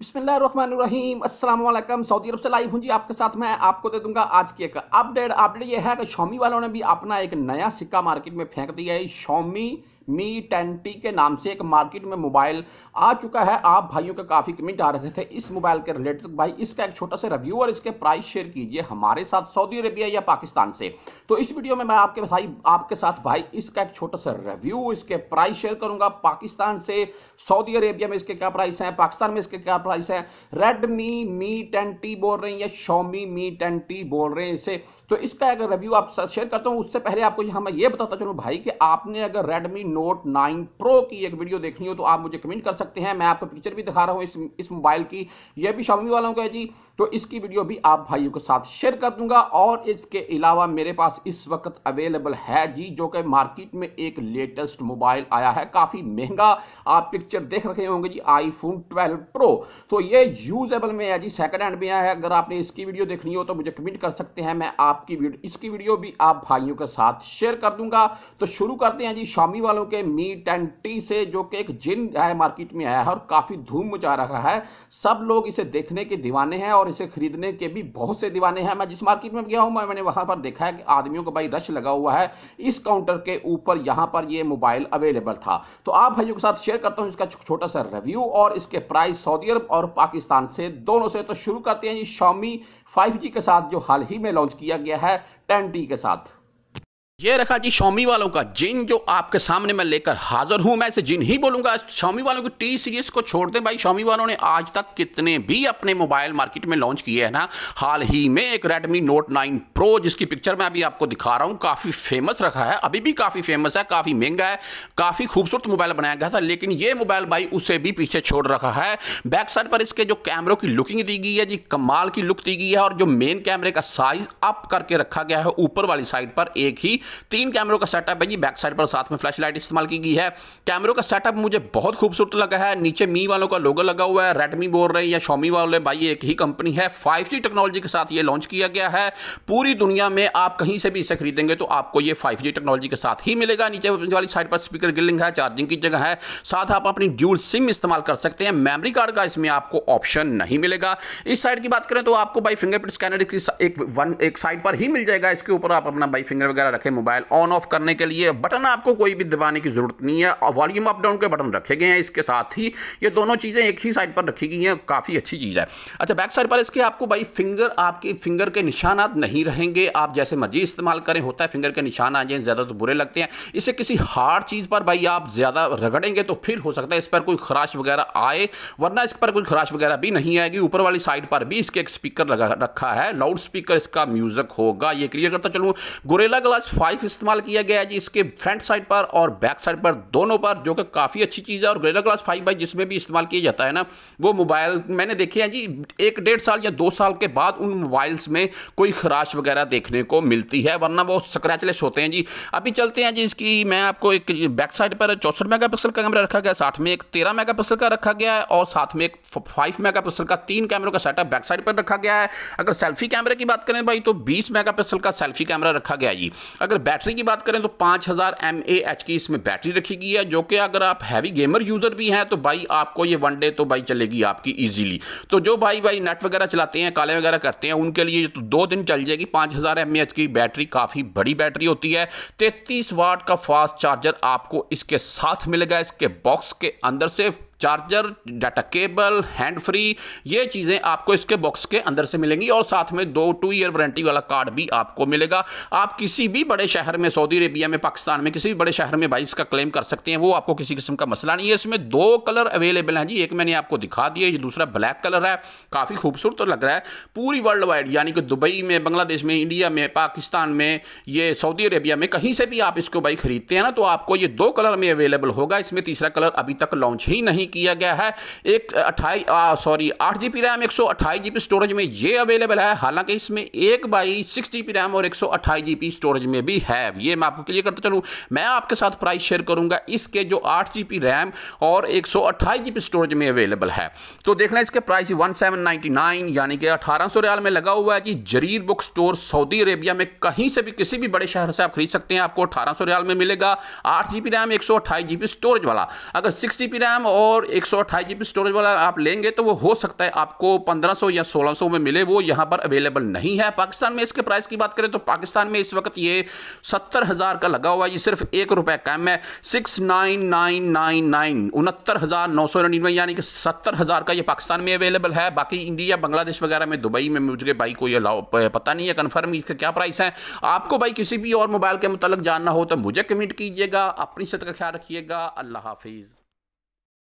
बिस्मिल्लाम Aslam Saudi अरब से live हूँ जी आपके साथ मैं आपको दे दूंगा आज की एक अपडेट अपडेट ये है कि शॉमी वालों ने भी अपना एक नया सिक्का मार्केट में फेंक दिया है शॉमी मी टेंटी के नाम से एक मार्केट में मोबाइल आ चुका है आप भाइयों के काफ़ी कमेंट आ रहे थे इस मोबाइल के रिलेटेड भाई इसका एक छोटा सा रिव्यू और इसके प्राइस शेयर कीजिए हमारे साथ सऊदी अरेबिया या पाकिस्तान से तो इस वीडियो में मैं आपके भाई आपके साथ भाई इसका एक छोटा सा रिव्यू इसके प्राइस शेयर करूंगा पाकिस्तान से सऊदी अरेबिया में इसके क्या प्राइस हैं पाकिस्तान में इसके क्या प्राइस हैं रेडमी मी टेन बोल रहे हैं या शोमी मी टेन बोल रहे हैं इसे तो इसका अगर रिव्यू आप शेयर करता हूँ उससे पहले आपको यहाँ मैं ये बताता चलूँ भाई कि आपने अगर रेडमी नोट नाइन प्रो की एक वीडियो देखनी हो तो आप मुझे कमेंट कर सकते हैं मैं आपको पिक्चर भी दिखा रहा हूँ इस इस मोबाइल की यह भी शामी वालों का जी तो इसकी वीडियो भी आप भाइयों के साथ शेयर कर दूंगा और इसके अलावा मेरे पास इस वक्त अवेलेबल है जी जो कि मार्केट में एक लेटेस्ट मोबाइल आया है काफ़ी महंगा आप पिक्चर देख रहे होंगे जी आईफोन 12 प्रो तो ये यूजेबल में है जी सेकंड हैंड में है अगर आपने इसकी वीडियो देखनी हो तो मुझे कमेंट कर सकते हैं मैं आप आपकी वीडियो इसकी वीडियो भी आप भाइयों के साथ शेयर कर दूंगा तो शुरू करते हैं जी शामी वालों के मीट एंड टी से जो कि एक जिन है मार्केट में आया है और काफ़ी धूम मचा रहा है सब लोग इसे देखने के दीवाने हैं और इसे खरीदने के भी बहुत से दीवाने हैं मैं जिस मार्केट में गया हूँ मैं मैंने वहां पर देखा है कि आदमियों का भाई रश लगा हुआ है इस काउंटर के ऊपर यहाँ पर ये मोबाइल अवेलेबल था तो आप भाइयों के साथ शेयर करता हूँ इसका छोटा सा रिव्यू और इसके प्राइस सऊदी अरब और पाकिस्तान से दोनों से तो शुरू करते हैं जी शॉमी 5G के साथ जो हाल ही में लॉन्च किया गया गया है टेन टी के साथ ये रखा जी शॉमी वालों का जिन जो आपके सामने मैं लेकर हाजिर हूं मैं इसे जिन ही बोलूंगा शॉमी वालों की टी सीरीज को छोड़ दें भाई शॉमी वालों ने आज तक कितने भी अपने मोबाइल मार्केट में लॉन्च किए हैं ना हाल ही में एक रेडमी नोट 9 प्रो जिसकी पिक्चर मैं अभी आपको दिखा रहा हूं काफ़ी फेमस रखा है अभी भी काफ़ी फेमस है काफ़ी महंगा है काफ़ी खूबसूरत मोबाइल बनाया गया था लेकिन ये मोबाइल भाई उसे भी पीछे छोड़ रखा है बैक साइड पर इसके जो कैमरों की लुकिंग दी गई है जी कमाल की लुक दी गई है और जो मेन कैमरे का साइज अप करके रखा गया है ऊपर वाली साइड पर एक ही तीन कैमरों का सेटअप है जी बैक साइड पर साथ में फ्लैश लाइट इस्तेमाल की गई है कैमरों का सेटअप मुझे बहुत खूबसूरत लगा है नीचे मी वालों का लोगो लगा हुआ है रेडमी बोल रहे हैं या शॉमी वाले भाई एक ही कंपनी है फाइव टेक्नोलॉजी के साथ ये लॉन्च किया गया है पूरी दुनिया में आप कहीं से भी इसे खरीदेंगे तो आपको ये फाइव टेक्नोलॉजी के साथ ही मिलेगा नीचे वाली साइड पर स्पीकर गिलिंग है चार्जिंग की जगह है साथ आप अपनी ड्यूल सिम इस्तेमाल कर सकते हैं मेमरी कार्ड का इसमें आपको ऑप्शन नहीं मिलेगा इस साइड की बात करें तो आपको भाई फिंगरप्रिंट स्कैनर एक वन एक साइड पर ही मिल जाएगा इसके ऊपर आप अपना भाई फिंगर वगैरह रखें मोबाइल ऑन ऑफ करने के लिए बटन आपको कोई भी दबाने की ज़रूरत नहीं है और वॉल्यूम अप डाउन के बटन रखे गए हैं इसके साथ ही ये दोनों चीज़ें एक ही साइड पर रखी गई हैं काफ़ी अच्छी चीज़ है अच्छा बैक साइड पर इसके आपको भाई फिंगर आपके फिंगर के निशान नहीं रहेंगे आप जैसे मर्जी इस्तेमाल करें होता है फिंगर के निशान आ जाए ज़्यादा तो बुरे लगते हैं इसे किसी हार्ड चीज़ पर भाई आप ज़्यादा रगड़ेंगे तो फिर हो सकता है इस पर कोई खराश वगैरह आए वरना इस पर कोई खराश वगैरह भी नहीं आएगी ऊपर वाली साइड पर भी इसके एक स्पीकर लगा रखा है लाउड स्पीकर इसका म्यूज़िक होगा ये क्लियर करता चलूँ गोरेला ग्लास फाइव इस्तेमाल किया गया है जी इसके फ्रंट साइड पर और बैक साइड पर दोनों पर जो कि काफ़ी अच्छी चीज़ है और ग्रेटर क्लास फाइव बाई जिसमें भी इस्तेमाल किया जाता है ना वो मोबाइल मैंने देखे हैं जी एक डेढ़ साल या दो साल के बाद उन मोबाइल्स में कोई खराश वगैरह देखने को मिलती है वरना वो स्क्रैचलेस होते हैं जी अभी चलते हैं जी इसकी मैं आपको एक बैक साइड पर चौसठ मेगा का कैमरा रखा गया साथ में एक तेरह मेगा का रखा गया है और साथ में एक फाइव मेगा का तीन कैमरों का सेटअप बैक साइड पर रखा गया है अगर सेल्फी कैमरे की बात करें भाई तो बीस मेगा का सेल्फी कैमरा रखा गया जी अगर अगर बैटरी की बात करें तो 5000 हज़ार की इसमें बैटरी रखी गई है जो कि अगर आप हैवी गेमर यूज़र भी हैं तो भाई आपको ये वन डे तो भाई चलेगी आपकी ईजिली तो जो भाई भाई नेट वगैरह चलाते हैं काले वगैरह करते हैं उनके लिए तो दो दिन चल जाएगी पाँच हज़ार की बैटरी काफ़ी बड़ी बैटरी होती है तैतीस वाट का फास्ट चार्जर आपको इसके साथ मिलेगा इसके बॉक्स के अंदर से charger data cable hand free ये चीज़ें आपको इसके बॉक्स के अंदर से मिलेंगी और साथ में दो टू ईयर वारंटी वाला कार्ड भी आपको मिलेगा आप किसी भी बड़े शहर में सऊदी अरेबिया में पाकिस्तान में किसी भी बड़े शहर में भाई इसका क्लेम कर सकते हैं वो आपको किसी किस्म का मसला नहीं है इसमें दो कलर अवेलेबल हैं जी एक मैंने आपको दिखा दिया ये दूसरा ब्लैक कलर है काफ़ी खूबसूरत तो लग रहा है पूरी वर्ल्ड वाइड यानी कि दुबई में बांग्लादेश में इंडिया में पाकिस्तान में ये सऊदी अरेबिया में कहीं से भी आप इसको भाई खरीदते हैं ना तो आपको ये दो कलर में अवेलेबल होगा इसमें तीसरा कलर अभी तक लॉन्च ही नहीं नहीं किया गया है एक अट्ठाई सॉरी आठ जी रैम एक सौ स्टोरेज में ये अवेलेबल है हालांकि इसमें एक बाई सिक्स जी रैम और एक सौ स्टोरेज में भी है ये मैं आपको क्लियर करता चलूँ मैं आपके साथ प्राइस शेयर करूँगा इसके जो आठ रैम और एक स्टोरेज में अवेलेबल है तो देख इसके प्राइस वन यानी कि अठारह रियाल में लगा हुआ है कि Jarir book store Saudi Arabia में कहीं से भी किसी भी बड़े शहर से आप खरीद सकते हैं आपको अठारह सौ रियाल में मिलेगा आठ जीबी रैम एक सौ अट्ठाईस जीबी स्टोरेज वाला अगर सिक्स जीबी रैम और और एक सौ अट्ठाईस जी स्टोरेज वाला आप लेंगे तो वो हो सकता है आपको 1500 या 1600 में मिले वो यहाँ पर अवेलेबल नहीं है पाकिस्तान में इसके प्राइस की बात करें तो पाकिस्तान में इस वक्त ये सत्तर हज़ार का लगा हुआ है ये सिर्फ एक रुपये कम है six nine nine nine nine उनहत्तर हज़ार नौ सौ निन्यानवे यानी कि सत्तर हज़ार का ये पाकिस्तान में अवेलेबल है बाकी इंडिया बांग्लादेश वगैरह में दुबई में मुझे भाई कोई अलाउ पता नहीं है कन्फर्म इसका क्या प्राइस है आपको भाई किसी भी और मोबाइल के मुतल जानना हो तो मुझे कमेंट कीजिएगा अपनी सत का ख्याल रखिएगा अल्लाह हाफिज़